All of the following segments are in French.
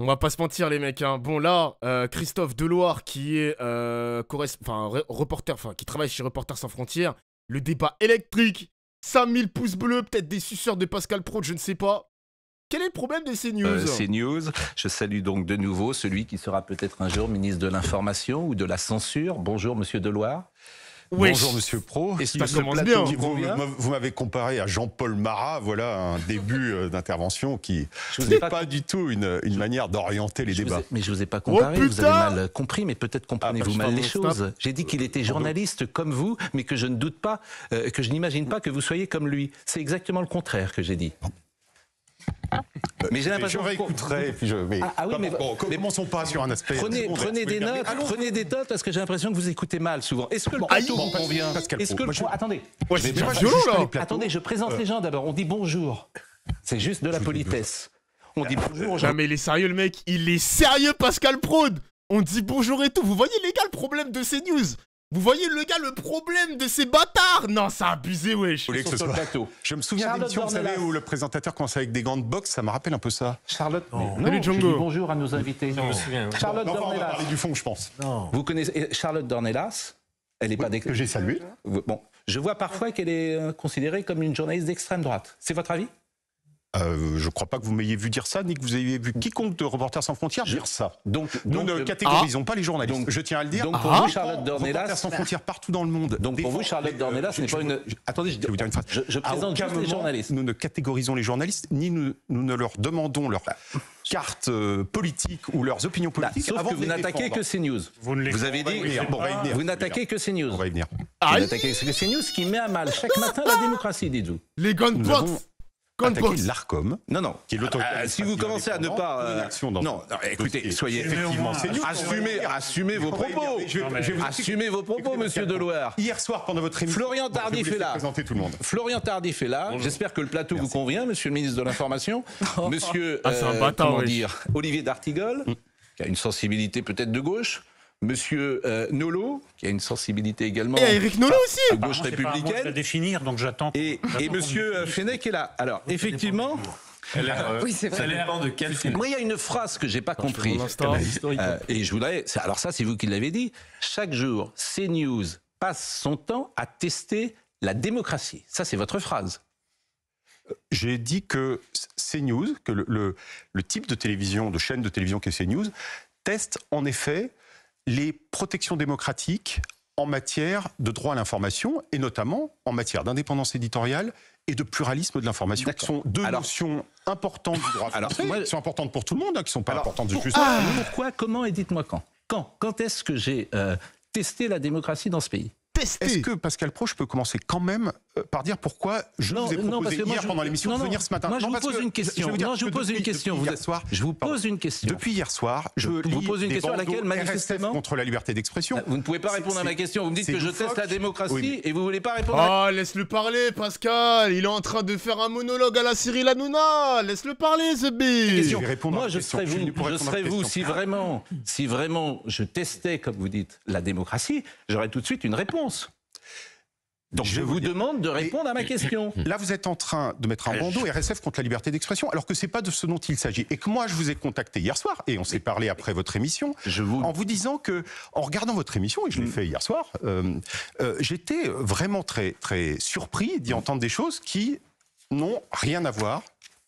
On va pas se mentir les mecs. Hein. Bon là, euh, Christophe Deloire qui est euh, reporter, enfin qui travaille chez Reporters sans frontières, le débat électrique, 5000 pouces bleus, peut-être des suceurs de Pascal Pro, je ne sais pas. Quel est le problème des news euh, CNews, je salue donc de nouveau celui qui sera peut-être un jour ministre de l'information ou de la censure. Bonjour monsieur Deloire. Bonjour Monsieur Pro. Hein. Vous, m'avez comparé à Jean-Paul Marat. Voilà un début euh, d'intervention qui n'est pas, du tout une, manière d'orienter les débats. mais je vous ai pas oh, comparé. vous avez mal compris, mais peut-être ah, bah, comprenez-vous mal les choses. J'ai dit qu'il était journaliste comme vous, mais que je ne doute pas, euh, que je n'imagine pas que vous soyez comme lui. C'est exactement le contraire que j'ai dit. Euh, mais j'ai l'impression. Je je. Mais, ah, ah mais, bon, mais pas sur un aspect. Prenez, des notes, parce que j'ai l'impression que vous écoutez mal souvent. Est-ce que le plateau vous convient est je... Attendez. je je présente euh. les gens d'abord. On dit bonjour. C'est juste de la politesse. On dit bonjour aux gens. il est sérieux, le mec. Il est sérieux, Pascal Prode. On dit bonjour et tout. Vous voyez, les gars, le problème de ces news vous voyez le gars, le problème de ces bâtards Non, ça abusé, wesh Je, me souviens d'une vous savez, où le présentateur commence avec des gants de boxe, ça me rappelle un peu ça. Charlotte, oh. non. bonjour à nos invités. Charlotte Dornelas. On va du fond, je pense. Vous connaissez eh, Charlotte Dornelas Elle est pas Que j'ai saluée, Bon, je vois parfois qu'elle est euh, considérée comme une journaliste d'extrême droite. C'est votre avis euh, je ne crois pas que vous m'ayez vu dire ça, ni que vous ayez vu quiconque de Reporters sans frontières dire ça. Donc, nous ne euh, catégorisons ah. pas les journalistes. je tiens à le dire. Donc ah. pour vous, ah. Charlotte Dornelas, Reporters sans frontières partout dans le monde. Donc pour vous, Charlotte ce euh, n'est pas une. attendez, je, vais vous dire une phrase. Je, présente les journalistes. Nous ne catégorisons les journalistes, ni nous, ne leur demandons leur bah. carte politique ou leurs opinions bah, politiques. sauf que vous n'attaquez que CNews. Vous, vous avez dit. vous n'attaquez que CNews. On va y venir. Vous n'attaquez que CNews, ce qui met à mal chaque matin la démocratie, dites-vous. Les grandes attaquer l'Arcom. Non, non. Qui est ah, ah, si vous commencez à ne pas. Euh, non, écoutez, soyez effectivement. Assumez, vos propos. vos propos, monsieur Deloire. Hier soir, pendant votre émission. Florian Tardif est là. tout le monde. Florian Tardif est là. J'espère que le plateau vous convient, monsieur le ministre de l'Information. Ah, monsieur. Euh, comment dire Olivier D'Artigol, mm. qui a une sensibilité peut-être de gauche. Monsieur euh, Nolo, qui a une sensibilité également. Et Eric Nolo aussi gauche républicaine. À définir, donc j'attends. Et, et monsieur euh, Fenech est là. Alors, effectivement. Euh, oui, c'est de quel Moi, il y a une phrase que j'ai pas compris. et je voudrais. Alors ça, c'est vous qui l'avez dit. Chaque jour, CNews passe son temps à tester la démocratie. Ça, c'est votre phrase. J'ai dit que CNews, que le, le, type de télévision, de chaîne de télévision qu'est CNews, teste en effet les protections démocratiques en matière de droit à l'information et notamment en matière d'indépendance éditoriale et de pluralisme de l'information, qui sont deux notions importantes du droit alors, l'information, qui sont importantes pour tout le monde, hein, qui ne sont pas importantes du ah tout. Pourquoi, comment et dites-moi quand Quand Quand est-ce que j'ai euh, testé la démocratie dans ce pays est-ce que Pascal Pro, je peux commencer quand même euh, par dire pourquoi je vous ai proposé hier pendant l'émission de venir ce matin je non, vous pose une question. Je, vous pose une question. je vous pose une question. Depuis hier soir, je vous pose une question à laquelle manifestement contre la liberté d'expression. Bah, vous ne pouvez pas répondre à ma question. Vous me dites que je teste la démocratie et vous voulez pas répondre. Ah, laisse-le parler, Pascal. Il est en train de faire un monologue à la Cyril Hanouna. Laisse-le parler, ce bille. Moi, je serais vous. Je serais vous si vraiment, si vraiment je testais, comme vous dites, la démocratie, j'aurais tout de suite une réponse. Donc je, vous, demande de répondre à ma question. Là, vous êtes en train de mettre un euh, bandeau RSF contre la liberté d'expression, alors que c'est pas de ce dont il s'agit. Et que moi, je vous ai contacté hier soir, et on s'est parlé après votre émission, je vous... en vous disant que, en regardant votre émission, et je l'ai mm. fait hier soir, euh, euh, j'étais vraiment très, très surpris d'y entendre des choses qui n'ont rien à voir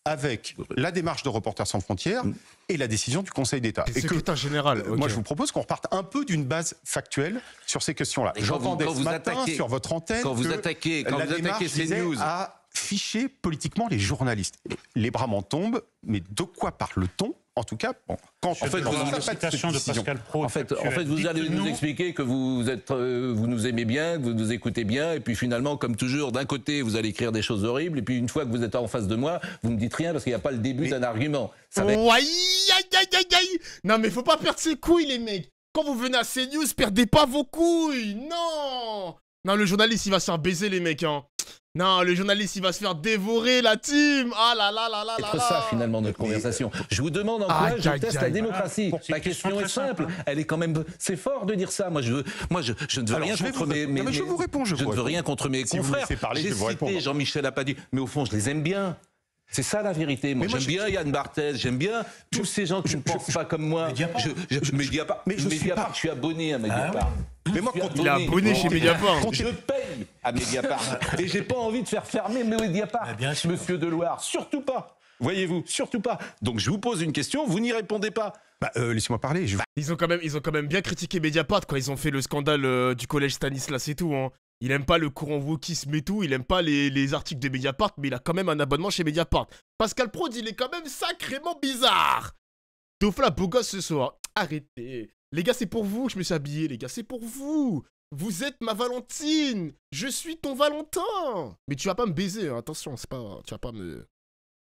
avec la démarche de Reporters sans frontières et la décision du Conseil d'État. Et général. Moi, je vous propose qu'on reparte un peu d'une base factuelle sur ces questions-là. J'entendais ce vous matin attaquez, sur votre antenne quand vous attaquez, attaquez ces news. à ficher politiquement les journalistes. Les bras m'en tombent, mais de quoi parle-t-on en tout cas, quand en fait, vous, de Pascal Pro en fait, en fait, vous allez nous, expliquer que vous êtes, euh, vous nous aimez bien, que vous nous écoutez bien, et puis finalement, comme toujours, d'un côté, vous allez écrire des choses horribles, et puis une fois que vous êtes en face de moi, vous ne dites rien parce qu'il n'y a pas le début d'un argument. Ça aïe, aïe, aïe, aïe. Non, mais faut pas perdre ses couilles, les mecs. Quand vous venez à CNews, perdez pas vos couilles. Non. Non, le journaliste, il va se faire baiser, les mecs. Hein. Non, le journaliste, il va se faire dévorer, la team Ah là là là là là C'est ça, finalement, notre conversation. Euh, je vous demande ah, en quoi je teste la démocratie. la question est simple. Hein. Elle est quand même... C'est fort de dire ça. Moi, je, veux... Moi, je, ne veux rien contre mes, Je vous réponds, je, je ne veux rien contre mes si confrères. J'ai cité Jean-Michel dit, Mais au fond, je les aime bien. C'est ça la vérité. Moi, j'aime bien Yann Barthès, j'aime bien tous ces gens qui ne pensent pas comme moi. Je, Mediapart. je suis, je suis abonné à ah Mediapart. Mais moi, il est abonné chez Mediapart, à ah, Mediapart. Et j'ai pas envie de faire fermer Mediapart, bien monsieur Deloire. Surtout pas. Voyez-vous, surtout pas. Donc je vous pose une question, vous n'y répondez pas. Bah, euh, laissez-moi parler. Je... Ils, ont quand même, ils ont quand même bien critiqué Mediapart quoi ils ont fait le scandale euh, du collège Stanislas et tout. Hein. Il aime pas le courant wokisme et tout, il aime pas les, articles de Mediapart, mais il a quand même un abonnement chez Mediapart. Pascal Proud il est quand même sacrément bizarre. Dofla, beau gosse ce soir. Arrêtez. Les gars, c'est pour vous je me suis habillé, les gars, c'est pour vous. Vous êtes ma Valentine Je suis ton Valentin Mais tu vas pas me baiser, hein. attention, c'est pas. Tu vas pas me. Tu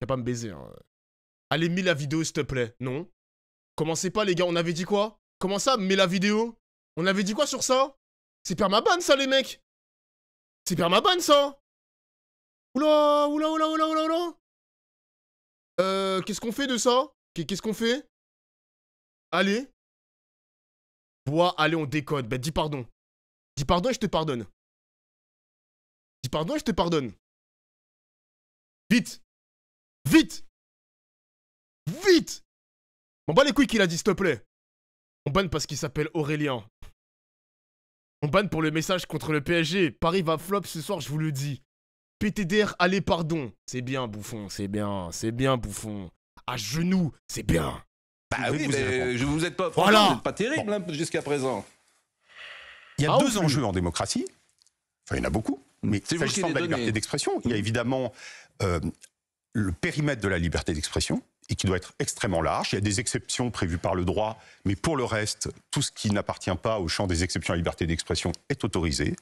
vas pas me baiser. Hein. Allez, mets la vidéo, s'il te plaît. Non Commencez pas, les gars, on avait dit quoi Comment ça, mets la vidéo On avait dit quoi sur ça C'est permaban, ça, les mecs C'est permaban, ça Oula, oula, oula, oula, oula, oula Euh, qu'est-ce qu'on fait de ça Qu'est-ce qu'on fait Allez Bois, allez, on décode. Bah, dis pardon. Dis pardon et je te pardonne. Dis pardon et je te pardonne. Vite Vite Vite On bat les couilles qu'il a dit, s'il te plaît. On banne parce qu'il s'appelle Aurélien. On banne pour le message contre le PSG. Paris va flop ce soir, je vous le dis. PTDR, allez, pardon. C'est bien, bouffon, c'est bien, c'est bien, bouffon. À genoux, c'est bien. Bah oui, vous vous êtes pas, pas terrible hein, jusqu'à présent. Il y a deux enjeux en démocratie. Enfin, il y en a beaucoup. Mm. Mais s'agissant de la liberté d'expression, il y a mm. évidemment euh, le périmètre de la liberté d'expression et qui doit être extrêmement large. Il y a des exceptions prévues par le droit, mais pour le reste, tout ce qui n'appartient pas au champ des exceptions à la liberté d'expression est autorisé.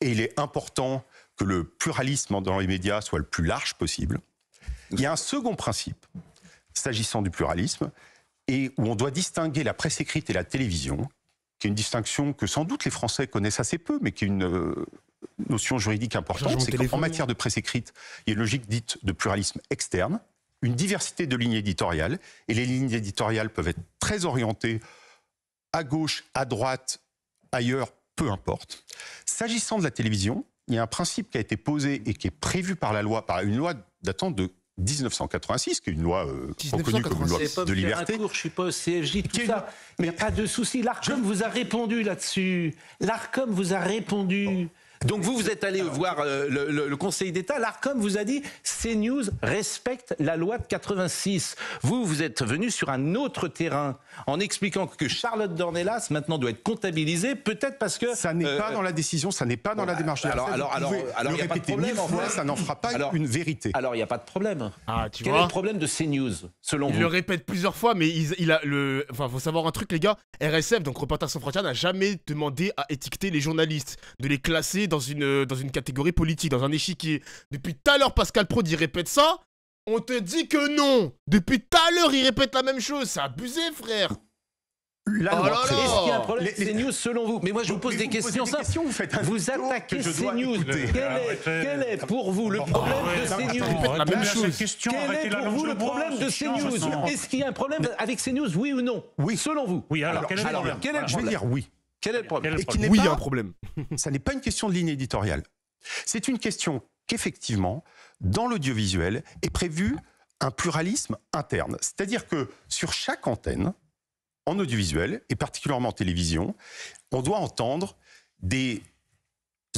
Et il est important que le pluralisme dans les médias soit le plus large possible. Il y a un second principe, s'agissant du pluralisme, et où on doit distinguer la presse écrite et la télévision, qui est une distinction que sans doute les Français connaissent assez peu, mais qui est une euh, notion juridique importante, c'est qu'en matière de presse écrite, il y a une logique dite de pluralisme externe, une diversité de lignes éditoriales, et les lignes éditoriales peuvent être très orientées à gauche, à droite, ailleurs, peu importe. S'agissant de la télévision, il y a un principe qui a été posé et qui est prévu par la loi, par une loi datant de 1986, qui est une loi euh, reconnue comme une loi de liberté. je suis pas CFJ, tout ça. Mais pas de souci. L'ARCOM vous a répondu là-dessus. L'ARCOM vous a répondu. Donc vous, vous êtes allé voir euh, le, Conseil d'État. L'ARCOM vous a dit CNews respecte la loi de 86. Vous, vous êtes venu sur un autre terrain en expliquant que Charlotte Dornelas maintenant doit être comptabilisée, peut-être parce que ça n'est euh, pas dans la décision, ça n'est pas dans la démarche. Alors, alors, alors, il y a pas de problème. ça n'en fera pas une vérité. Alors, il n'y a pas de problème. Quel est le problème de CNews, selon vous Il le répète plusieurs fois, mais il, a le. Enfin, faut savoir un truc, les gars. RSF, donc Reporters sans frontières, n'a jamais demandé à étiqueter les journalistes, de les classer dans une, euh, dans une catégorie politique, dans un échiquier. Depuis tout à l'heure, Pascal Prod, il répète ça. On te dit que non. Depuis tout à l'heure, il répète la même chose. C'est abusé, frère. La Est-ce qu'il y a un problème avec CNews selon vous Mais moi je vous pose des questions ça Vous, faites vous attaquez que CNews. Quel est, pour vous le problème de CNews la même chose. Quel est pour vous le problème de CNews Est-ce qu'il y a un problème avec CNews Oui ou non Oui. Selon vous. Oui, alors, alors quel est le problème Je vais dire oui. Quel est le problème Oui, il y a un problème. ça n'est pas une question de ligne éditoriale. C'est une question qu'effectivement, dans l'audiovisuel, est prévu un pluralisme interne. C'est-à-dire que sur chaque antenne, en audiovisuel, et particulièrement en télévision, on doit entendre des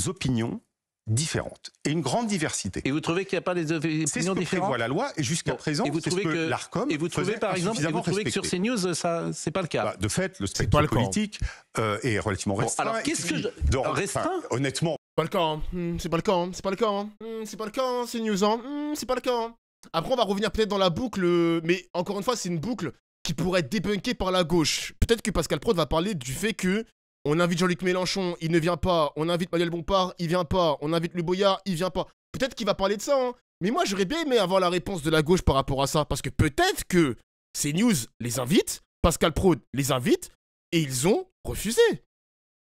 opinions différentes et une grande diversité. Et vous trouvez qu'il n'y a pas des opinions C'est ce différentes prévoit la loi et jusqu'à présent, vous trouvez que, l'Arcom et vous trouvez par exemple, et vous trouvez que sur CNews, ça, c'est pas le cas. Bah, de fait, le spectre politique euh, est relativement restreint. alors qu'est-ce que je... restreint Honnêtement, pas le camp, c'est pas le camp, c'est pas le camp, hmm, c'est pas le camp, c'est news, hein. hmm, c'est pas le camp. Après, on va revenir peut-être dans la boucle, mais encore une fois, c'est une boucle qui pourrait être débunkée par la gauche. Peut-être que Pascal Prod va parler du fait que on invite Jean-Luc Mélenchon, il ne vient pas. On invite Manuel Bompard, il vient pas. On invite Le Boyard, il vient pas. Peut-être qu'il va parler de ça, hein. Mais moi, j'aurais bien aimé avoir la réponse de la gauche par rapport à ça. Parce que peut-être que ces news les invitent, Pascal proud les invite, et ils ont refusé.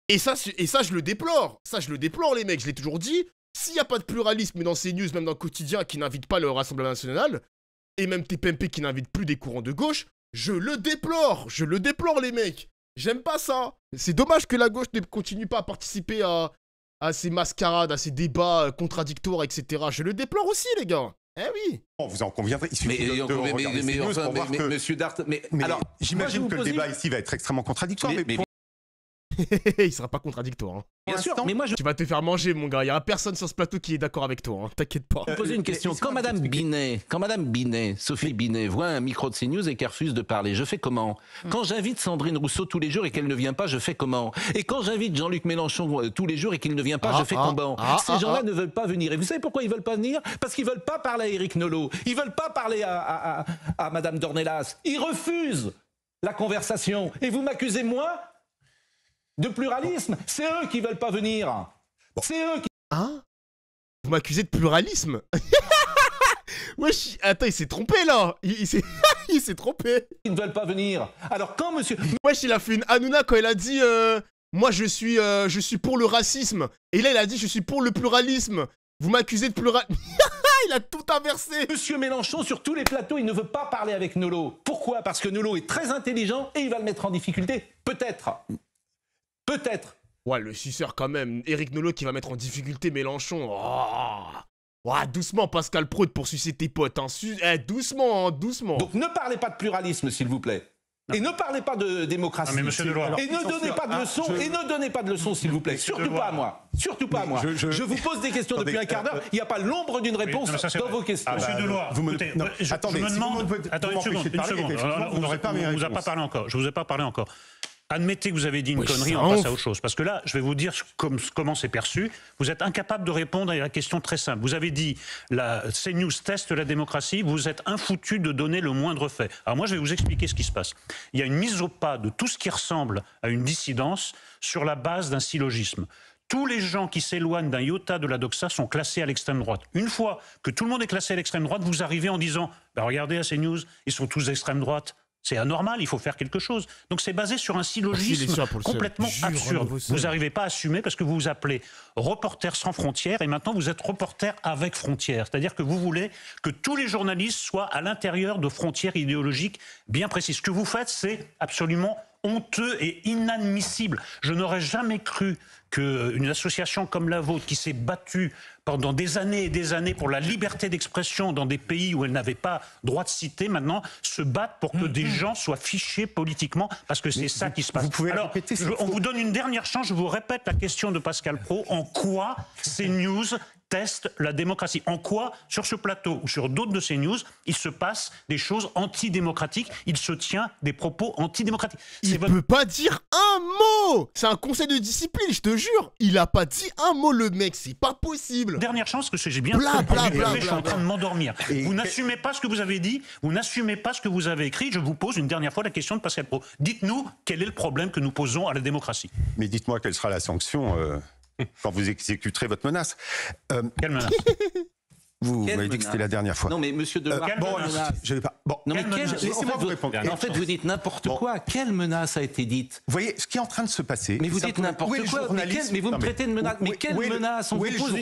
Et ça, et ça, je le déplore. Ça, je le déplore, les mecs. Je l'ai toujours dit. S'il n'y a pas de pluralisme dans ces news, même dans le quotidien, qui n'invite pas le Rassemblement national, et même TPMP qui n'invite plus des courants de gauche, je le déplore. Je le déplore, les mecs. J'aime pas ça. C'est dommage que la gauche ne continue pas à participer à, à ces mascarades, à ces débats euh, contradictoires, etc. Je le déplore aussi, les gars. Eh oui. Oh, vous en conviendrez. Il suffit mais, de, euh, mais, mais, que... Monsieur Dart, mais, alors, j'imagine que le débat ici va être extrêmement contradictoire. Mais, il sera pas contradictoire. Hein. Bien sûr, mais moi Tu vas te faire manger, mon gars. Il y a personne sur ce plateau qui est d'accord avec toi. Hein. T'inquiète pas. Je te poser une euh, question. Quand Madame Binet, quand Madame Binet, Sophie Binet, voit un micro de CNews et qu'elle refuse de parler, je fais comment hmm. Quand j'invite Sandrine Rousseau tous les jours et qu'elle ne vient pas, je fais comment Et quand j'invite Jean-Luc Mélenchon euh, tous les jours et qu'il ne vient pas, je ah, fais ah, comment ah, Ces gens-là ne veulent pas venir. Et vous savez pourquoi ils veulent pas venir Parce qu'ils veulent pas parler à Éric Nolot. Ils veulent pas parler à, à Madame Dornelas. Ils refusent la conversation. Et vous m'accusez moi de pluralisme. C'est eux qui veulent pas venir. C'est eux qui. Hein Vous m'accusez de pluralisme Wesh, attends, il s'est trompé là Il, il s'est trompé Ils ne veulent pas venir. Alors quand monsieur... Wesh, il a fait une Hanouna quand il a dit Moi je suis, euh, euh, je suis pour le racisme ». Et là, il a dit « Je suis pour le pluralisme ». Vous m'accusez de pluralisme Il a tout inversé Monsieur Mélenchon, sur tous les plateaux, il ne veut pas parler avec Nolo. Pourquoi Parce que Nolo est très intelligent et il va le mettre en difficulté, peut-être. Peut-être. Ouais, le suceur quand même. Eric Nolot qui va mettre en difficulté Mélenchon. Oh. Ouais, doucement, Pascal Prout, pour sucer tes potes. Hein. Eh, doucement, hein, doucement. Donc ne parlez pas de pluralisme, s'il vous plaît. Et ne parlez pas de démocratie. et, ne donnez pas de ah, leçons, et ne donnez pas de leçons, s'il vous plaît. Surtout pas à moi. Surtout pas à moi. Je, vous pose des questions depuis un quart euh, d'heure. Euh, Il n'y a pas l'ombre d'une réponse dans vos questions. Ah, monsieur bah, vous me... attendez, je me attendez une seconde. pas parlé encore. Je vous ai pas parlé encore. Admettez que vous avez dit une connerie, on passe à autre chose. Parce que là, je vais vous dire comment c'est perçu. Vous êtes incapable de répondre à la question très simple. Vous avez dit, la CNews teste la démocratie, vous êtes infoutu de donner le moindre fait. Alors moi, je vais vous expliquer ce qui se passe. Il y a une mise au pas de tout ce qui ressemble à une dissidence sur la base d'un syllogisme tous les gens qui s'éloignent d'un iota de la doxa sont classés à l'extrême droite. Une fois que tout le monde est classé à l'extrême droite, vous arrivez en disant bah, Regardez à CNews, ils sont tous extrême droite. C'est anormal, il faut faire quelque chose. Donc c'est basé sur un syllogisme complètement absurde. Vous n'arrivez pas à assumer parce que vous vous appelez reporter sans frontières et maintenant vous êtes reporter avec frontières. C'est-à-dire que vous voulez que tous les journalistes soient à l'intérieur de frontières idéologiques bien précises. Ce que vous faites, c'est absolument honteux et inadmissible. Je n'aurais jamais cru qu'une euh, association comme la vôtre, qui s'est battue pendant des années et des années pour la liberté d'expression dans des pays où elle n'avait pas droit de citer, maintenant se batte pour que mm, des mm. gens soient fichés politiquement, parce que c'est ça qui se passe. Vous pouvez Alors, on vous donne une dernière chance, je vous répète la question de Pascal Pro, en quoi ces news teste la démocratie. En quoi, sur ce plateau ou sur d'autres de ces news, il se passe des choses antidémocratiques, il se tient des propos antidémocratiques. Il ne peut pas dire un mot C'est un conseil de discipline, je te jure Il n'a pas dit un mot, le mec, c'est pas possible Dernière chance que j'ai bien là je suis en train de m'endormir. Vous n'assumez pas ce que vous avez dit, vous n'assumez pas ce que vous avez écrit, je vous pose une dernière fois la question de Pascal Pro. Dites-nous quel est le problème que nous posons à la démocratie. Mais dites-moi quelle sera la sanction euh, quand vous exécuterez votre menace. Euh, quelle menace Vous m'avez dit que c'était la dernière fois. Non, mais monsieur de euh, bon, je vais pas. Bon, non, mais quelle... laissez-moi vous, En fait, vous dites n'importe quoi. Quelle menace a été dite Vous voyez ce qui est en train de se passer. Mais vous dites n'importe quoi. Mais, mais, vous me traitez de menace. Mais, quelle menace On vous pose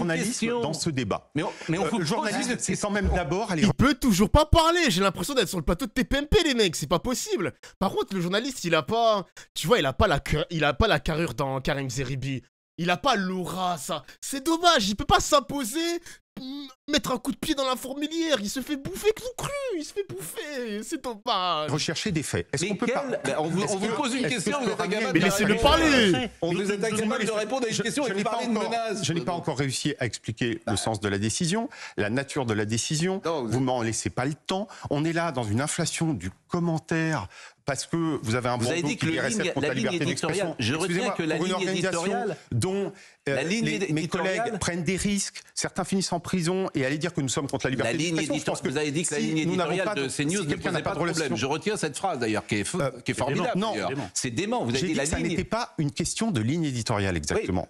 dans ce débat. Mais on, mais on euh, le journaliste. c'est sans même d'abord. Il peut toujours pas parler. J'ai l'impression d'être sur le plateau de TPMP, les mecs. C'est pas possible. Par contre, le journaliste, il a pas. Tu vois, il a pas la, il a pas la carrure dans Karim Zeribi. Il a pas l'aura, ça. C'est dommage, il peut pas s'imposer, mm, mettre un coup de pied dans la fourmilière. Il se fait bouffer tout cru, il se fait bouffer. C'est dommage. Rechercher des faits. Est-ce qu'on peut pas... Ben, on vous, vous pose une question, que vous êtes incapable Mais laissez-le parler On vous êtes incapable de répondre à une question et parler de menace. Je n'ai pas encore réussi à expliquer le bah. sens de la décision, la nature de la décision. vous, vous m'en laissez pas le temps. On est là dans une inflation du commentaire, parce que vous avez un vous avez dit que qui la, la ligne éditoriale, je retiens que la ligne éditoriale dont euh, mes collègues prennent des risques, certains finissent en prison et aller dire que nous sommes contre la liberté d'expression, vous avez dit que si la ligne éditoriale de, CNews si ne posait pas de problème. Je retiens cette phrase d'ailleurs qui est, euh, qui est formidable. non, c'est dément. Vous avez dit, la que ligne... ça n'était pas une question de ligne éditoriale exactement.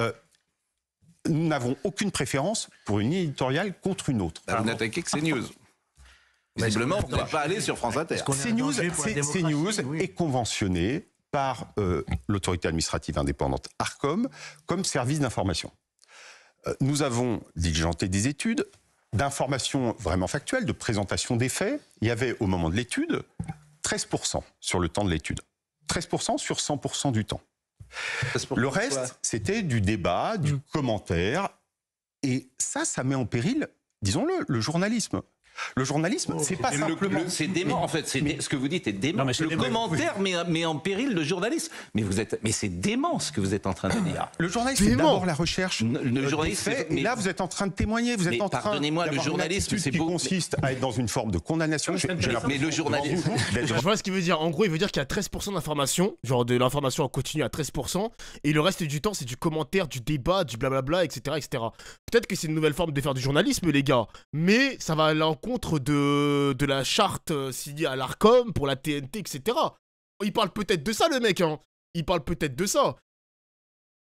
Euh, nous n'avons aucune préférence pour une ligne éditoriale contre une autre. Bah, vous n'attaquez que CNews. Visiblement, on va pas aller sur France Inter. CNews, CNews est conventionné par euh, l'autorité administrative indépendante ARCOM comme service d'information. Euh, nous avons diligenté des études d'informations vraiment factuelles, de présentation des faits. Il y avait au moment de l'étude 13% sur le temps de l'étude. 13% sur 100% du temps. Le reste, c'était du débat, du mm. commentaire. Et ça, ça met en péril, disons-le, le journalisme. Le journalisme, c'est pas simplement. C'est dément, en fait. ce que vous dites est dément. le commentaire met, en péril le journalisme. Mais vous êtes, mais c'est dément ce que vous êtes en train de dire. Ah, le journalisme, c'est d'abord la recherche. Le, journalisme. mais, là, vous êtes en train de témoigner. Vous êtes en train. Pardonnez-moi, le journalisme, c'est qui consiste à être dans une forme de condamnation. mais le journalisme. Je vois ce qu'il veut dire. En gros, il veut dire qu'il y a 13% d'informations, genre de l'information en continu à 13%, et le reste du temps, c'est du commentaire, du débat, du blabla, etc., etc. Peut-être que c'est une nouvelle forme de faire du journalisme, les gars. Mais ça va là Contre de, la charte euh, signée à l'ARCOM pour la TNT, etc. Il parle peut-être de ça, le mec, hein. Il parle peut-être de ça.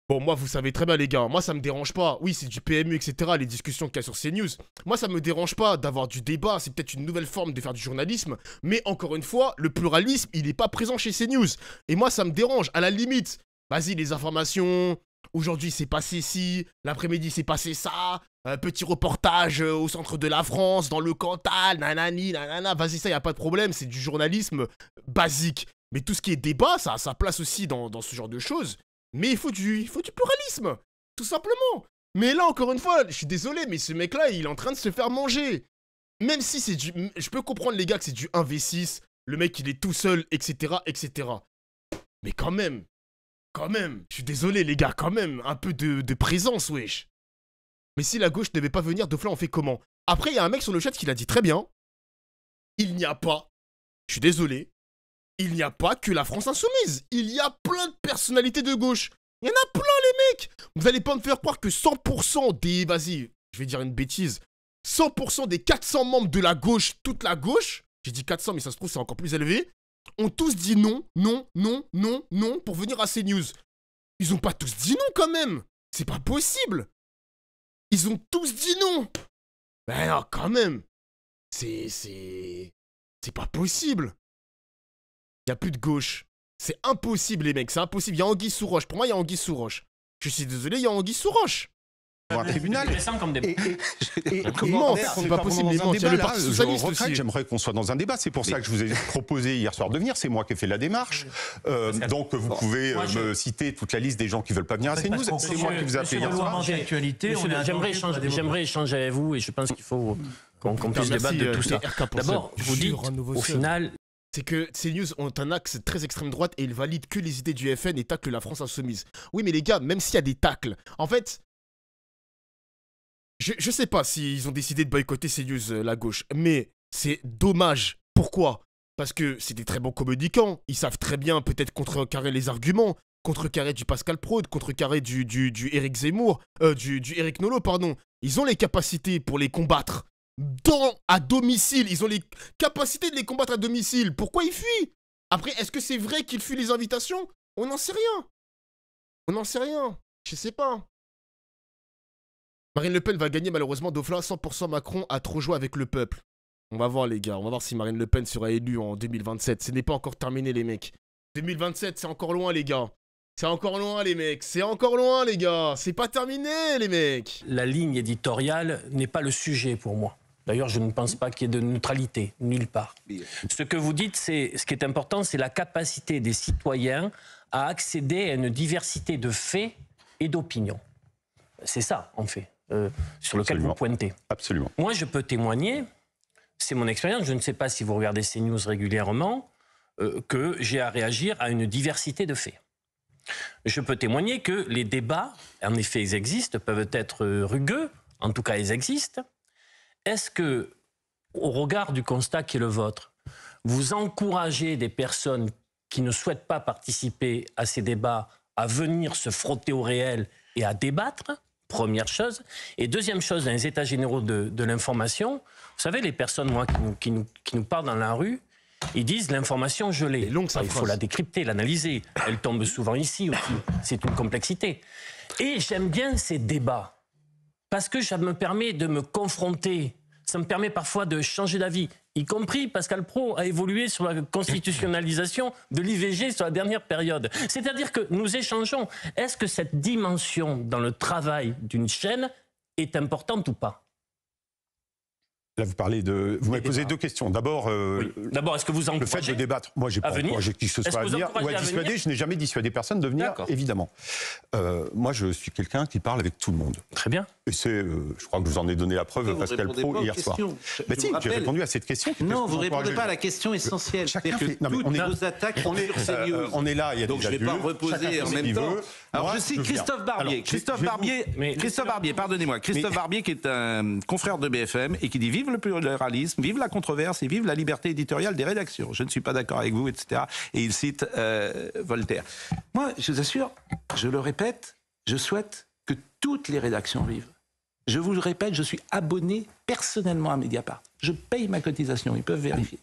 Bon, moi, vous savez très bien, les gars, hein. moi, ça me dérange pas. Oui, c'est du PMU, etc., les discussions qu'il y a sur CNews. Moi, ça me dérange pas d'avoir du débat, c'est peut-être une nouvelle forme de faire du journalisme. Mais encore une fois, le pluralisme, il n'est pas présent chez CNews. Et moi, ça me dérange, à la limite. Vas-y, les informations, aujourd'hui c'est passé ci, l'après-midi c'est passé ça, un euh, petit reportage euh, au centre de la France, dans le Cantal, nanani, nanana, vas-y, ça, y a pas de problème, c'est du journalisme euh, basique. Mais tout ce qui est débat, ça a sa place aussi dans, ce genre de choses. Mais il faut du, il faut du pluralisme, tout simplement. Mais là, encore une fois, je suis désolé, mais ce mec-là, il est en train de se faire manger. Même si c'est du... Je peux comprendre, les gars, que c'est du 1v6, le mec, il est tout seul, etc., etc. Mais quand même, quand même, je suis désolé, les gars, quand même, un peu de, de présence, wesh. Mais si la gauche ne devait pas venir, flanc on fait comment Après, il y a un mec sur le chat qui l'a dit très bien. Il n'y a pas, je suis désolé, il n'y a pas que la France insoumise. Il y a plein de personnalités de gauche. Il y en a plein, les mecs Vous n'allez pas me faire croire que 100% des... Vas-y, je vais dire une bêtise. 100% des 400 membres de la gauche, toute la gauche, j'ai dit 400, mais ça se trouve, c'est encore plus élevé, ont tous dit non, non, non, non, non pour venir à CNews. Ils ont pas tous dit non quand même. C'est pas possible. Ils ont tous dit non Ben non, ah, quand même C'est... c'est... C'est pas possible Il a plus de gauche. C'est impossible, les mecs, c'est impossible. Y'a y Anguille sous roche. Pour moi, y'a y a Anguille sous roche. Je suis désolé, y'a y Anguille sous roche pour un tribunal. comment pas possible, J'aimerais qu'on soit dans un débat. C'est pour ça que je vous ai proposé hier soir de venir. C'est moi qui ai fait la démarche. Euh, donc vous pouvez euh, me citer toute la liste des gens qui veulent pas venir à CNews. C'est moi qui vous ai appelé hier soir. J'aimerais échanger avec vous et je pense qu'il faut qu'on puisse débattre de euh, tout ça. D'abord, vous dis, au final c'est que CNews ont un axe très extrême droite et ils valident que les idées du FN et taclent la France insoumise. Oui, mais les gars, même s'il y a des tacles, en fait, je, ne sais pas s'ils ont décidé de boycotter ces euh, la gauche, mais c'est dommage. Pourquoi Parce que c'est des très bons communicants, ils savent très bien peut-être contrecarrer les arguments, contrecarrer du Pascal Prod, contrecarrer du, du, du Eric Zemmour, euh, du, du Eric Nolo, pardon. Ils ont les capacités pour les combattre. Dans, à domicile, ils ont les capacités de les combattre à domicile. Pourquoi ils fuient Après, est-ce que c'est vrai qu'ils fuient les invitations On n'en sait rien. On n'en sait rien. Je sais pas. Marine Le Pen va gagner malheureusement Dauphin 100% Macron a trop joué avec le peuple. On va voir les gars, on va voir si Marine Le Pen sera élue en 2027. Ce n'est pas encore terminé les mecs. 2027 c'est encore loin les gars. C'est encore loin les mecs, c'est encore loin les gars, c'est pas terminé les mecs. La ligne éditoriale n'est pas le sujet pour moi. D'ailleurs, je ne pense pas qu'il y ait de neutralité nulle part. Ce que vous dites, ce qui est important, c'est la capacité des citoyens à accéder à une diversité de faits et d'opinions. C'est ça, en fait. Euh, sur lequel vous pointez. Absolument. Moi, je peux témoigner, c'est mon expérience, je ne sais pas si vous regardez ces news régulièrement, euh, que j'ai à réagir à une diversité de faits. Je peux témoigner que les débats, en effet, ils existent, peuvent être euh, rugueux, en tout cas, ils existent. Est-ce que, au regard du constat qui est le vôtre, vous encouragez des personnes qui ne souhaitent pas participer à ces débats à venir se frotter au réel et à débattre Première chose. Et deuxième chose, dans les états généraux de, l'information, vous savez, les personnes, moi, qui nous, qui parlent dans la rue, ils disent l'information, je l'ai. Ah, il faut la décrypter, l'analyser. Elle tombe souvent ici aussi. C'est une complexité. Et j'aime bien ces débats. Parce que ça me permet de me confronter. Ça me permet parfois de changer d'avis y compris Pascal Pro, a évolué sur la constitutionnalisation de l'IVG sur la dernière période. C'est-à-dire que nous échangeons. Est-ce que cette dimension dans le travail d'une chaîne est importante ou pas Là, vous parlez de. Vous m'avez posé ah. deux questions. D'abord, euh, d'abord, est-ce que vous le fait de débattre. Moi, j'ai pas encouragé qui que ce soit à venir ou à dissuader. Je n'ai jamais dissuadé personne de venir, évidemment. Euh, moi, je suis quelqu'un qui parle avec tout le monde. Très bien. Et c'est, euh, je crois que vous en ai donné la preuve, Pascal Pro, hier soir. Mais ben si, j'ai répondu à cette question. Non, vous ne répondez pas à la question essentielle. Chacun fait. Non, mais on est attaques. On est là. Il y a Donc, je vais pas reposer en même temps. Alors je cite Christophe Barbier. Christophe Barbier, Barbier, pardonnez-moi. Christophe Barbier qui est un confrère de BFM et qui dit vive le pluralisme, vive la controverse et vive la liberté éditoriale des rédactions. Je ne suis pas d'accord avec vous, etc. Et il cite euh, Voltaire. Moi, je vous assure, je le répète, je souhaite que toutes les rédactions vivent. Je vous le répète, je suis abonné personnellement à Mediapart. Je paye ma cotisation, ils peuvent vérifier.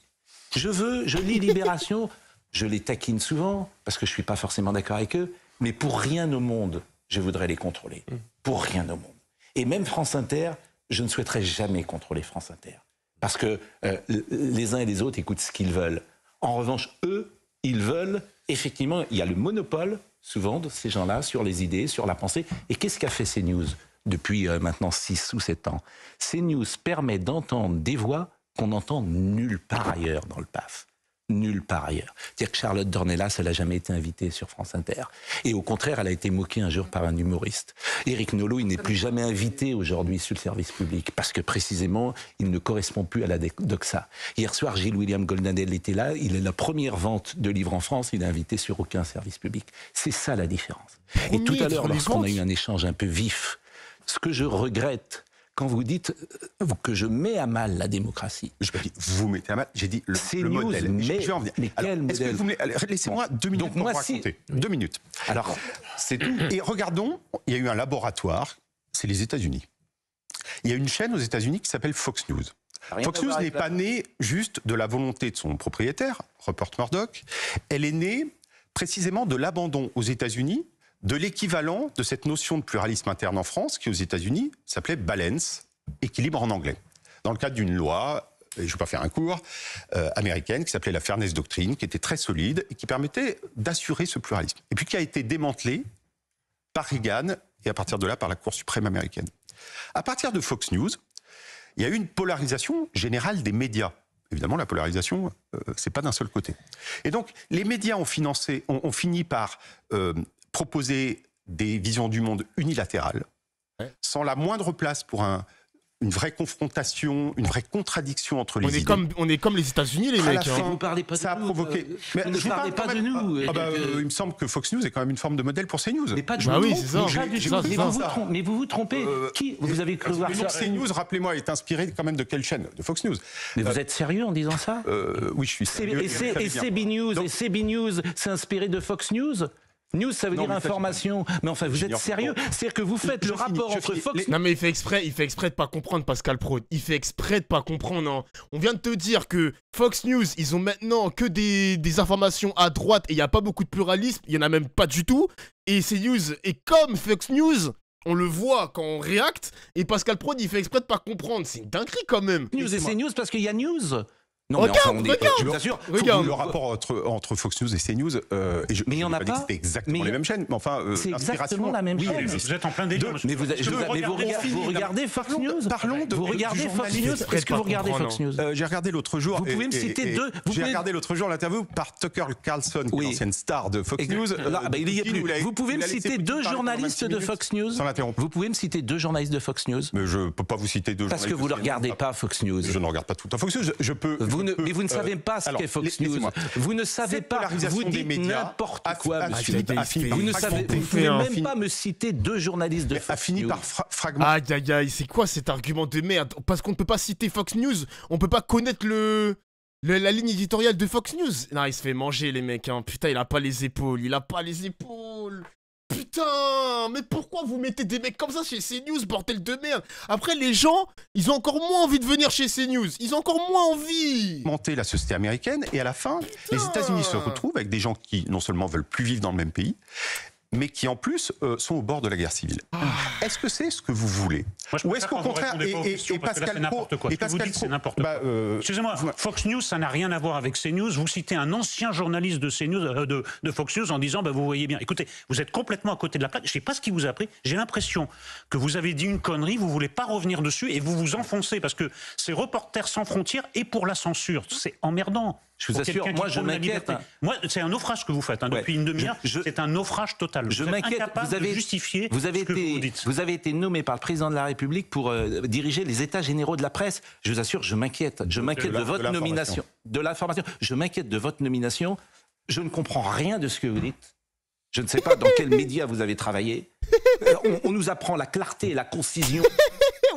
Je veux, je lis Libération, je les taquine souvent parce que je ne suis pas forcément d'accord avec eux. Mais pour rien au monde, je voudrais les contrôler. Mm. Pour rien au monde. Et même France Inter, je ne souhaiterais jamais contrôler France Inter. Parce que euh, les uns et les autres écoutent ce qu'ils veulent. En revanche, eux, ils veulent, effectivement, il y a le monopole, souvent, de ces gens-là, sur les idées, sur la pensée. Et qu'est-ce qu'a fait CNews depuis euh, maintenant 6 ou 7 ans CNews permet d'entendre des voix qu'on n'entend nulle part ailleurs dans le PAF nulle part ailleurs. C'est-à-dire que Charlotte Dornelas, elle n'a jamais été invitée sur France Inter. Et au contraire, elle a été moquée un jour par un humoriste. Éric Nolot, il n'est plus jamais invité aujourd'hui sur le service public parce que précisément, il ne correspond plus à la doxa. Hier soir, Gilles William Goldnadel était là. Il est la première vente de livres en France. Il n'est invité sur aucun service public. C'est ça la différence. Et tout à l'heure, lorsqu'on a eu un échange un peu vif, ce que je regrette, quand vous dites euh, que je mets à mal la démocratie. Je dis, vous mettez à mal, j'ai dit le, le modèle. Mais, je, en venir. quel modèle Laissez-moi deux minutes Donc pour raconter. Deux minutes. Alors, c'est Et regardons, il y a eu un laboratoire, c'est les États-Unis. Il y a une chaîne aux États-Unis qui s'appelle Fox News. Fox News n'est pas née juste de la volonté de son propriétaire, Rupert Murdoch. Elle est née précisément de l'abandon aux États-Unis de l'équivalent de cette notion de pluralisme interne en France qui, aux États-Unis, s'appelait balance, équilibre en anglais. Dans le cadre d'une loi et je ne vais pas faire un cours, euh, américaine, qui s'appelait la Fairness Doctrine, qui était très solide et qui permettait d'assurer ce pluralisme. Et puis qui a été démantelée par Reagan et à partir de là par la Cour suprême américaine. À partir de Fox News, il y a eu une polarisation générale des médias. Évidemment, la polarisation, ce euh, c'est pas d'un seul côté. Et donc, les médias ont, financé, ont, fini par euh, proposer des visions du monde unilatérales, sans la moindre place pour un, une vraie confrontation, une vraie contradiction entre les on Comme, on est comme les États-Unis, les mecs. Hein. vous parlez pas de ça nous, a provoqué. Euh, mais ne je parle pas de nous. Euh, ah bah, euh, il me semble que Fox News est quand même une forme de modèle pour CNews. Mais pas de mais, vous Vous trompez. Qui Vous avez cru voir ça CNews, rappelez-moi, est inspiré quand même de quelle chaîne De Fox News. Mais vous êtes sérieux en disant ça Oui, je suis sérieux. Et CB News, et CB News s'est inspiré de Fox News News, ça veut dire mais information. Mais enfin, vous êtes sérieux C'est-à-dire que vous faites le rapport entre Fox. Non, mais il fait exprès, il fait exprès de pas comprendre, Pascal Prod. Il fait exprès de pas comprendre. Hein. On vient de te dire que Fox News, ils ont maintenant que des, informations à droite et il n'y a pas beaucoup de pluralisme. Il y en a même pas du tout. Et c'est news. Et comme Fox News, on le voit quand on réacte. Et Pascal Prod, il fait exprès de pas comprendre. C'est une dinguerie quand même. News et c'est news parce qu'il y a news. Non, regarde, mais enfin, on est, regarde, je vous le rapport entre, Fox News et CNews, euh, mais il y en a pas. exactement les mêmes chaînes, mais enfin, euh, c'est exactement la même chaîne. Vous êtes en plein délire. mais vous, vous, vous, regardez, Fox News. Parlons de. Vous regardez Fox News. Est-ce que vous regardez oh, Fox News euh, J'ai regardé l'autre jour. Vous pouvez me citer deux. J'ai regardé l'autre jour l'interview par Tucker Carlson, qui est star de Fox News. Euh, bah, il y a plus. Vous pouvez me citer deux journalistes de Fox News. Sans l'interrompre. Vous pouvez me citer deux journalistes de Fox News. Mais je peux pas vous citer deux. journalistes Parce que vous ne regardez pas Fox News. Je ne regarde pas tout le temps Fox News. Je peux vous ne, mais vous ne euh, savez pas ce qu'est Fox News. Vous ne savez pas. Vous dites n'importe quoi, Vous ne savez même pas me citer deux journalistes de Fox News. par fragment. Aïe, aïe, aïe, c'est quoi cet argument de merde Parce qu'on ne peut pas citer Fox News, on ne peut pas connaître le... la ligne éditoriale de Fox News. Non, il se fait manger, les mecs. Hein. Putain, il a pas les épaules. Il a pas les épaules. Putain Mais pourquoi vous mettez des mecs comme ça chez CNews, bordel de merde Après, les gens, ils ont encore moins envie de venir chez CNews. Ils ont encore moins envie Monter la société américaine, et à la fin, les États-Unis se retrouvent avec des gens qui, non seulement veulent plus vivre dans le même pays, mais qui en plus euh, sont au bord de la guerre civile. Ah. Est-ce que c'est ce que vous voulez Ou est-ce qu'au contraire, et, Pascal c'est n'importe quoi. Excusez-moi, Fox News, ça n'a rien à voir avec CNews. Vous citez un ancien journaliste de, CNews, euh, de, Fox News en disant, bah, vous voyez bien, écoutez, vous êtes complètement à côté de la plaque. Je ne sais pas ce qui vous a pris. J'ai l'impression que vous avez dit une connerie, vous ne voulez pas revenir dessus et vous vous enfoncez parce que ces reporters sans frontières et pour la censure, c'est emmerdant. Je vous assure, moi je m'inquiète. Moi, c'est un naufrage que vous faites hein, depuis une demi-heure. C'est un naufrage total. Je m'inquiète. Vous avez justifié. Vous avez été. Vous, dites. vous, avez été nommé par le président de la République pour euh, diriger les États généraux de la presse. Je vous assure, je m'inquiète. Je m'inquiète de, votre nomination, de l'information. Je m'inquiète de votre nomination. Je ne comprends rien de ce que vous dites. Je ne sais pas dans quel média vous avez travaillé. Euh, on, on, nous apprend la clarté et la concision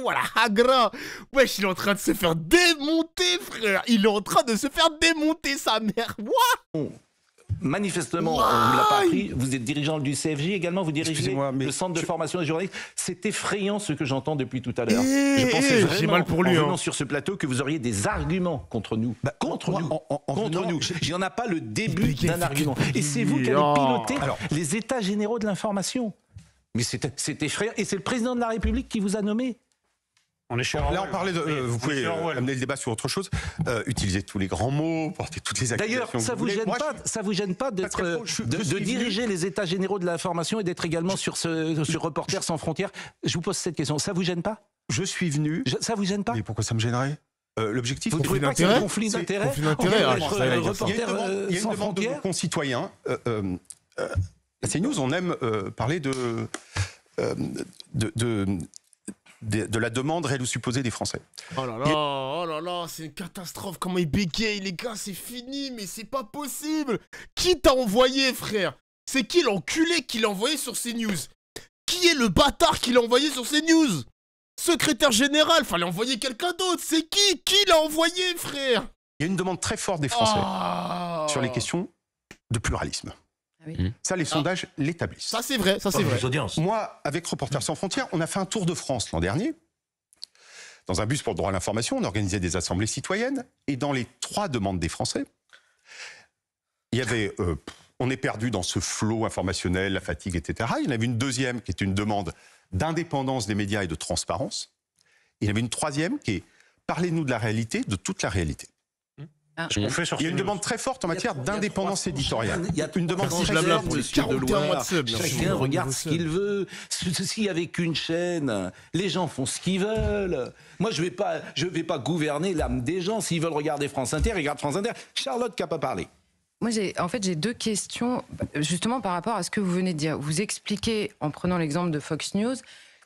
voilà, Hagra Wesh, il est en train de se faire démonter, frère Il est en train de se faire démonter, sa mère Wouah Manifestement, on ne l'a pas appris. Vous êtes dirigeant du CFJ également, vous dirigez le centre de formation des journalistes. C'est effrayant ce que j'entends depuis tout à l'heure. Eh, je pensais que eh, j'ai mal pour lui, en hein. sur ce plateau, que vous auriez des arguments contre nous. Bah, contre nous. contre nous. Il n'y en a pas le début d'un argument. Et c'est vous qui avez hein. piloté les états généraux de l'information. Mais c'est effrayant. Et c'est le président de la République qui vous a nommé. On Là, on parlait de. Euh, vous pouvez euh, amener le débat sur autre chose. Euh, utiliser tous les grands mots, porter toutes les accusations. D'ailleurs, ça vous, vous gêne pas, vous gêne pas d'être, de, diriger les États généraux de l'information et d'être également sur ce sur sans frontières. Je vous pose cette question. Ça vous gêne pas Je suis venu. ça vous gêne pas Mais pourquoi ça me gênerait l'objectif, trouvez pas que c'est un conflit d'intérêt hein, Il y a une demande, de nos concitoyens. La CNews, on aime parler de, de, la demande réelle ou supposée des Français. Oh là là, oh là là, c'est une catastrophe, comment ils bégayent, les gars, c'est fini, mais c'est pas possible Qui t'a envoyé, frère C'est qui l'enculé qui l'a envoyé sur ces news Qui est le bâtard qui l'a envoyé sur ces news Secrétaire général, fallait envoyer quelqu'un d'autre, c'est qui Qui l'a envoyé, frère Il y a une demande très forte des Français oh. sur les questions de pluralisme. Ah hmm. Ça, les ah. sondages l'établissent. Ça, c'est vrai. Ça, c'est vrai. Moi, avec Reporters sans frontières, on a fait un tour de France l'an dernier. Dans un bus pour le droit à l'information, on organisait des assemblées citoyennes. Et dans les trois demandes des Français, il y avait. Euh, on est perdu dans ce flot informationnel, la fatigue, etc. Il y en avait une deuxième qui est une demande d'indépendance des médias et de transparence. Il y avait une troisième qui est parlez-nous de la réalité, de toute la réalité. Ah. il y a une demande très forte en matière d'indépendance éditoriale. Il y a une demande très forte. De Chacun regarde ce qu'il veut. S'il avec avait qu'une chaîne, les gens font ce qu'ils veulent. Moi, je ne vais, pas, je vais pas gouverner l'âme des gens. S'ils veulent regarder France Inter, ils regardent France Inter. Charlotte qui n'a pas parlé. Moi, en fait, j'ai deux questions, justement par rapport à ce que vous venez de dire. Vous expliquez, en prenant l'exemple de Fox News,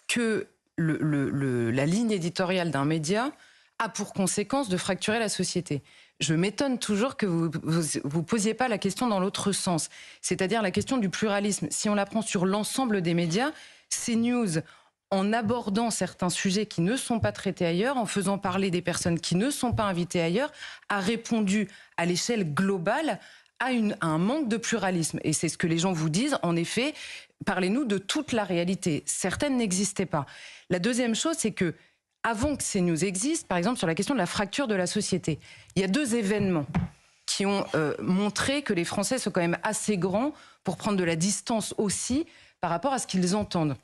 que la ligne éditoriale d'un média a pour conséquence de fracturer la société je m'étonne toujours que vous ne posiez pas la question dans l'autre sens, c'est-à-dire la question du pluralisme. Si on la prend sur l'ensemble des médias, CNews, en abordant certains sujets qui ne sont pas traités ailleurs, en faisant parler des personnes qui ne sont pas invitées ailleurs, a répondu à l'échelle globale à, à un manque de pluralisme. Et c'est ce que les gens vous disent. En effet, parlez-nous de toute la réalité. Certaines n'existaient pas. La deuxième chose, c'est que avant que ces nous existent, par exemple sur la question de la fracture de la société. Il y a deux événements qui ont euh, montré que les Français sont quand même assez grands pour prendre de la distance aussi par rapport à ce qu'ils entendent.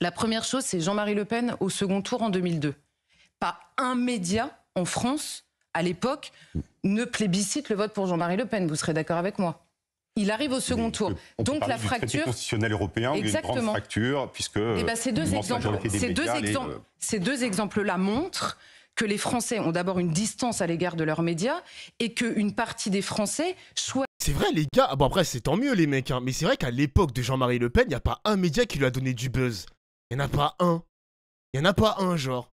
La première chose, c'est Jean-Marie Le Pen au second tour en 2002. Pas un média en France, à l'époque, ne plébiscite le vote pour Jean-Marie Le Pen. Vous serez d'accord avec moi il arrive au second tour. Donc la fracture constitutionnelle européen, exactement. Eh ben, une grande fracture puisque ces deux exemples, deux, ces deux exemples là montrent que les Français ont d'abord une distance à l'égard de leurs médias et qu'une partie des Français soit... C'est vrai les gars, bon après c'est tant mieux les mecs, hein. mais c'est vrai qu'à l'époque de Jean-Marie Le Pen, il n'y a pas un média qui lui a donné du buzz. Il n'y en a pas un. Il n'y en a pas un genre.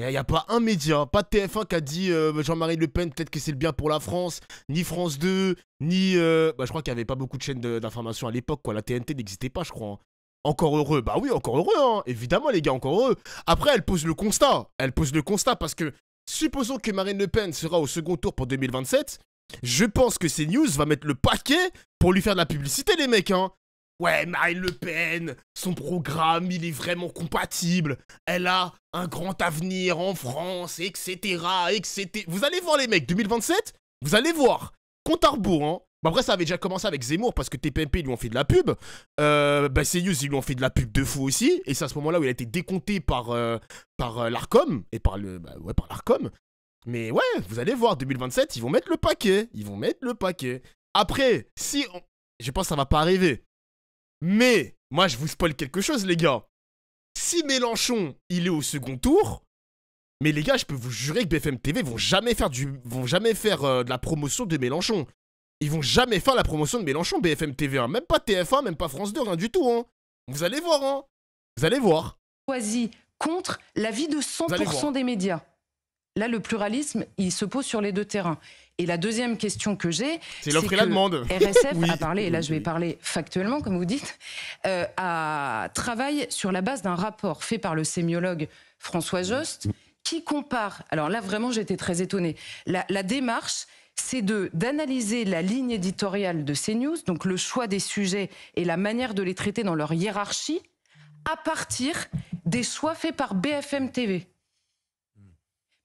Il n'y a, pas un média, pas TF1 qui a dit euh, Jean-Marie Le Pen, peut-être que c'est le bien pour la France, ni France 2, ni. Euh, bah, je crois qu'il n'y avait pas beaucoup de chaînes d'information à l'époque, quoi. La TNT n'existait pas, je crois. Hein. Encore heureux, bah oui, encore heureux, hein. évidemment, les gars, encore heureux. Après, elle pose le constat, elle pose le constat parce que supposons que Marine Le Pen sera au second tour pour 2027, je pense que CNews va mettre le paquet pour lui faire de la publicité, les mecs, hein. Ouais, Marine Le Pen, son programme, il est vraiment compatible. Elle a un grand avenir en France, etc., etc. Vous allez voir les mecs, 2027, vous allez voir. Compte à rebours, hein. Bah après, ça avait déjà commencé avec Zemmour parce que TPMP ils lui ont fait de la pub. Euh, bah, ils lui ont fait de la pub de fou aussi. Et c'est à ce moment-là où il a été décompté par, euh, par euh, l'ARCOM. Et par le. Bah, ouais, par l'ARCOM. Mais ouais, vous allez voir, 2027, ils vont mettre le paquet. Ils vont mettre le paquet. Après, si. Je pense que ça va pas arriver. Mais, moi je vous spoil quelque chose les gars. Si Mélenchon, il est au second tour, mais les gars, je peux vous jurer que BFM TV vont jamais faire, du, vont jamais faire euh, de la promotion de Mélenchon. Ils vont jamais faire la promotion de Mélenchon, BFM TV. Hein. Même pas TF1, même pas France 2, rien du tout. Hein. Vous allez voir, hein. Vous allez voir. Choisi contre l'avis de 100% des médias. Là, le pluralisme, il se pose sur les deux terrains. Et la deuxième question que j'ai, c'est l'offre et la demande. RSF a parlé, et là je vais parler factuellement, comme vous dites, à euh, travaille sur la base d'un rapport fait par le sémiologue François Jost, qui compare. Alors là vraiment j'étais très étonnée. La, démarche c'est de d'analyser la ligne éditoriale de CNews, donc le choix des sujets et la manière de les traiter dans leur hiérarchie, à partir des choix faits par BFM TV.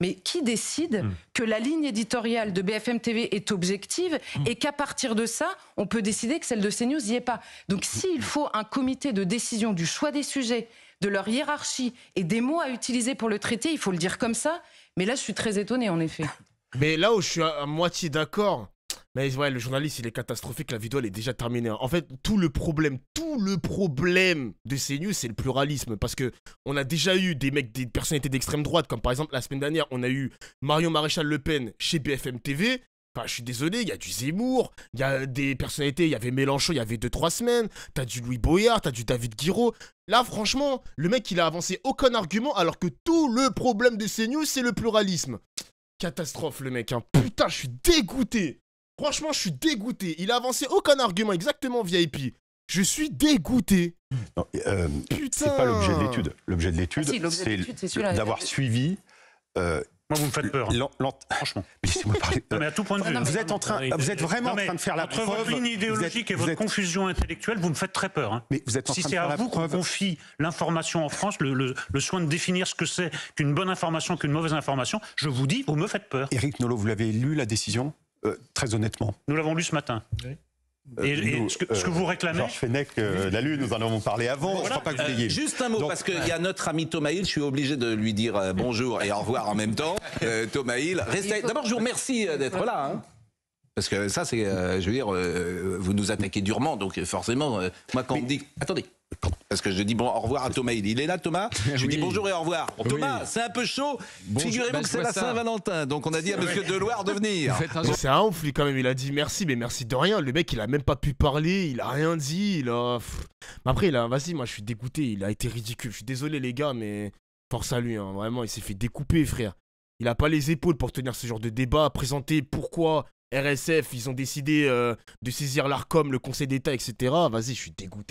Mais qui décide hmm. que la ligne éditoriale de BFM TV est objective hmm. et qu'à partir de ça, on peut décider que celle de CNews n'y est pas Donc s'il faut un comité de décision du choix des sujets, de leur hiérarchie et des mots à utiliser pour le traiter, il faut le dire comme ça. Mais là, je suis très étonné en effet. Mais là où je suis à moitié d'accord, ouais, le journaliste, il est catastrophique, la vidéo, elle est déjà terminée. Hein. En fait, tout le problème, tout le problème de CNews, c'est le pluralisme. Parce que on a déjà eu des mecs, des personnalités d'extrême droite, comme par exemple la semaine dernière, on a eu Mario Maréchal Le Pen chez BFM TV. Enfin, je suis désolé, il y a du Zemmour, il y a des personnalités, il y avait Mélenchon il y avait 2-3 semaines, t'as du Louis Boyard, t'as du David Guiraud. Là, franchement, le mec, il a avancé aucun argument alors que tout le problème de CNews, c'est le pluralisme. Catastrophe, le mec, hein. Putain, je suis dégoûté. Franchement, je suis dégoûté. Il a avancé aucun argument exactement VIP. Je suis dégoûté. Non, euh, Putain. pas l'objet de l'étude. L'objet de l'étude, ah c'est d'avoir suivi. Euh, moi, vous me faites peur. Franchement. Mais à tout point de vue. Vous êtes, en train, vous êtes vraiment en train de faire la preuve. Votre ligne idéologique et votre confusion intellectuelle, vous me faites très peur. Hein. Mais vous êtes si c'est à vous qu'on confie l'information en France, le, le, soin de définir ce que c'est qu'une bonne information, qu'une mauvaise information, je vous dis, vous me faites peur. Éric Nolot, vous l'avez lu, la décision euh, très honnêtement. Nous l'avons lu ce matin. Euh, et, ce, que, euh, vous réclamez. Georges Fenech, la Lune, nous en avons parlé avant. pas que vous juste un mot, parce qu'il y a notre ami Thomas Hill, je suis obligé de lui dire bonjour et au revoir en même temps. Thomas Hill, D'abord, je vous remercie d'être là. Hein. Parce que ça, c'est, euh, je veux dire, euh, vous nous attaquez durement, donc euh, forcément, moi quand on me dit, attendez, parce que je dis bon au revoir à Thomas. Il est là, Thomas. Je lui dis bonjour et au revoir. Thomas, c'est un peu chaud. Figurez-vous bah, que c'est la Saint-Valentin. Donc on a dit à Monsieur Deloire de venir. C'est un ouf, lui, quand même. Il a dit merci, mais merci de rien. Le mec, il a même pas pu parler. Il a rien dit. Il a. Mais après, vas-y, moi, je suis dégoûté. Il a été ridicule. Je suis désolé, les gars, mais force à lui. Hein. Vraiment, il s'est fait découper, frère. Il a pas les épaules pour tenir ce genre de débat, présenter pourquoi RSF, ils ont décidé euh, de saisir l'ARCOM, le Conseil d'État, etc. Vas-y, je suis dégoûté.